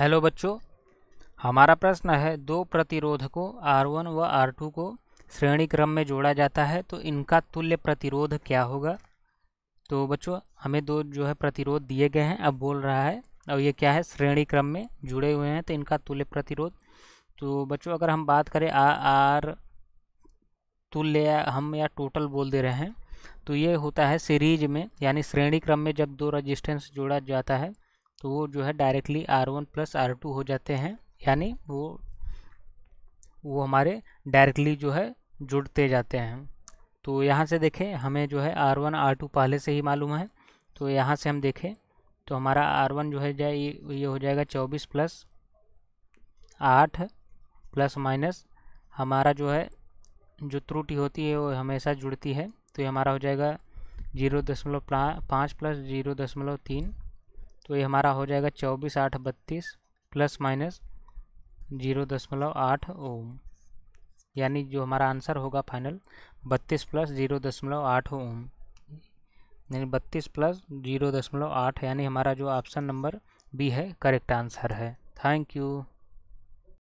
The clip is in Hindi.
हेलो बच्चों हमारा प्रश्न है दो प्रतिरोधकों R1 व R2 को श्रेणी क्रम में जोड़ा जाता है तो इनका तुल्य प्रतिरोध क्या होगा तो बच्चों हमें दो जो है प्रतिरोध दिए गए हैं अब बोल रहा है और ये क्या है श्रेणी क्रम में जुड़े हुए हैं तो इनका तुल्य प्रतिरोध तो बच्चों अगर हम बात करें आ आर तुल्य या हम या टोटल बोल दे रहे हैं तो ये होता है सीरीज में यानी श्रेणी क्रम में जब दो रजिस्टेंस जोड़ा जाता है तो वो जो है directly R one plus R two हो जाते हैं यानी वो वो हमारे डायरेक्टली जो है जुड़ते जाते हैं तो यहाँ से देखें हमें जो है आर वन आर टू पहले से ही मालूम है तो यहाँ से हम देखें तो हमारा आर वन जो है जाए ये हो जाएगा चौबीस प्लस आठ प्लस माइनस हमारा जो है जो त्रुटि होती है वो हमेशा जुड़ती है तो ये हमारा हो जाएगा जीरो दशमलव पाँच प्लस जीरो दशमलव तीन तो ये हमारा हो जाएगा चौबीस आठ बत्तीस प्लस माइनस जीरो दशमलव आठ ओम यानी जो हमारा आंसर होगा फाइनल बत्तीस प्लस जीरो दशमलव आठ ओम यानी बत्तीस प्लस जीरो दशमलव आठ यानी हमारा जो ऑप्शन नंबर बी है करेक्ट आंसर है थैंक यू